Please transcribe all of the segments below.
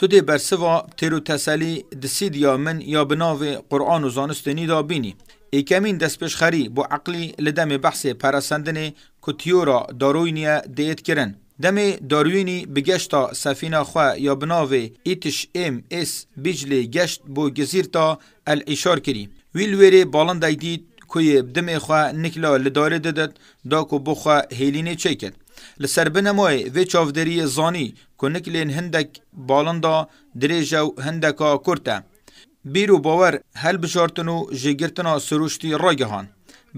تو برسوا تیرو تسلی د یا من یا بناو قرآن و زانستنی دا بینی کمین دست خری، با عقلی لدم بحث پرسندن تیورا داروینی دیت کرن دم داروینی بگشتا سفینه خوا یا بناو ایتش ام اس بیجلی گشت بو تا الاشار کری ویری بالند ایدید که دم خوا نکلا لداره دادت دا کو بخوا هیلینه چکد Li serbin Emoyê vê çavderiyê zanî ku nikilên hindek balanda dirêje û hindeka kurt e. Bîr û bawer hel bişartin û jêgirtina sirûştî ragihan.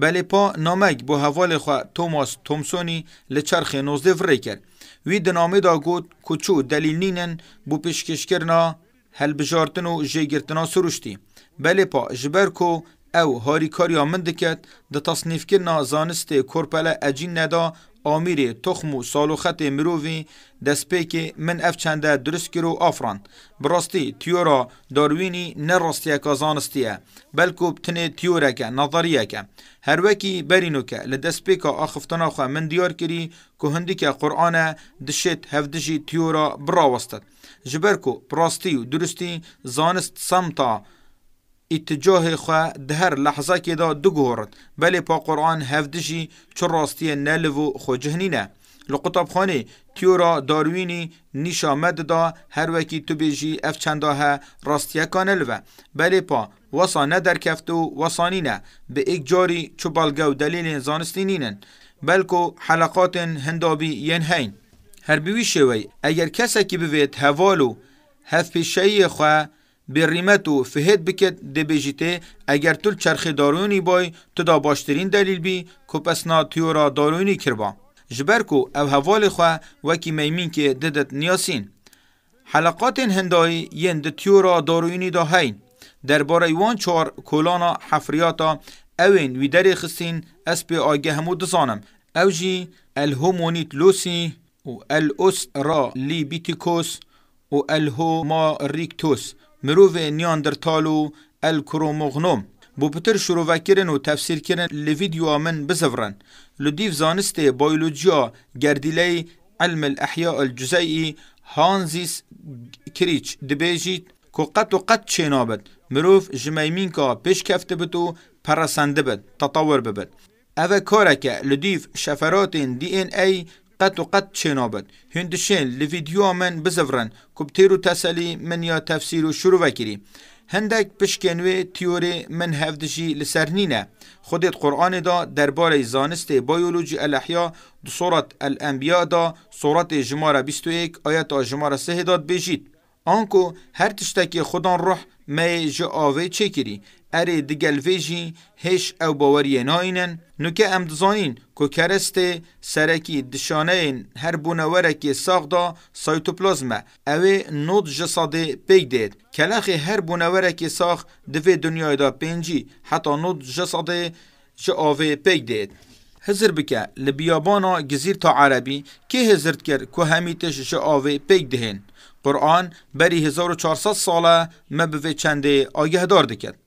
Belêpa namek bi hevalê xwe Thomas Thomsonî li çerxê nozdê virê kir. Wî di namê da got ku çû delîlnînin bû pêşkêşkirina helbijartin û jêgirtina sirûştî. Belêpa ji ber ku ew harîkariya min diket di tasnîfkirina zanistê korpele ecîn neda آمیری تخم و سال و خط مرووی دسپیک من اف چنده درست کرو آفران براستی تیورا داروینی نه راستیه که زانستیه بلکو بتنه تیوره که نظریه که هر وکی برینو که لدسپیک آخفتنا خواه من دیار کری که هندی که قرآن دشت هفدشی تیورا براوستد جبرکو براستی و درستی زانست سمتا اتجاه خو ده هر لحظه کې دا دګورد بلې په قرآن هفدشي چې راستي نه لو خو جهنینه لقطابخانه تیورا داروینی نیشامد دا هر وکی تو بیجی اف چنده ها راستیه کانل و بلی پا وسانه در کفت و وسانینه به ایک جاری چوبالگه و دلیل زانستینینن بلکو حلقات هندابی ینهین هر بیوی شوی اگر کسی که بوید هوالو هف پیشه خواه ریمت و فهد بکت دبیجیته اگر تل چرخ دارونی بای تو دا باشترین دلیل بی که پسنا تیو را دارونی کربا جبرکو او حوال خواه وکی میمین که ددت نیاسین حلقات هندایی ین د تیو را دارونی دا هین درباره ایوان چار کولانا حفریاتا اوین وی دری اس به آگه همو دزانم او جی الهومونیت لوسی و الاس را لیبیتیکوس و الهوماریکتوس مروف نياندرتالو الكروموغنوم بو بتر شروع کرن و تفسیر کرن لویدیو من بزفرن لدیف زانسته بایولوجیا گردیلی علم الاحیاء الجزئی هانزیس کریچ دبیجید كو قط و قط چینابد مروف جمیمین که پیش کفته بتو پرسنده بد تطور ببد اوه کارکه لدیف شفرات دی این ای قد و قد چنابد هندشین لویدیو من بزورن کبتیرو تسلی من یا تفسیرو شروع وکری هندک پشکنوی تیوری من هفدشی لسرنینه خودت قرآن دا درباره زانست بایولوژی الاحیا دو صورت الانبیا دا صورت جماره 21 آیت جماره 3 داد بجید آنکو هر تشتکی خودان روح می جاوه چه کری ئەرێ دگەلڤێژی هێش ئەو بەوەریە ناینەن نوکە ئەم دزانین کو کەرستێ سەرەکی دشانەیەن هەر بوونەوەرەکی ساغدا سایتوپلۆزمە ئەوێ نۆت ji sadê pêk dêt Kelexê her bûnewerekê sax divê dunyayê da pêncî heta nod ji sadê ji avê pêk dêt. hizir bike li biyabana gizîr ta erebî kê hizir kir ku hemî tişt ji avê pêk dihên Quran berî 1400 sala me bi vê çendê agehdar diket.